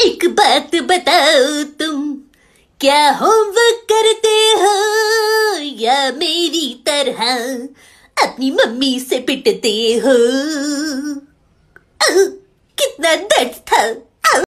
एक बात बताओ तुम क्या होमवर्क करते हो या मेरी तरह अपनी मम्मी से पिटते हो कितना दर्द था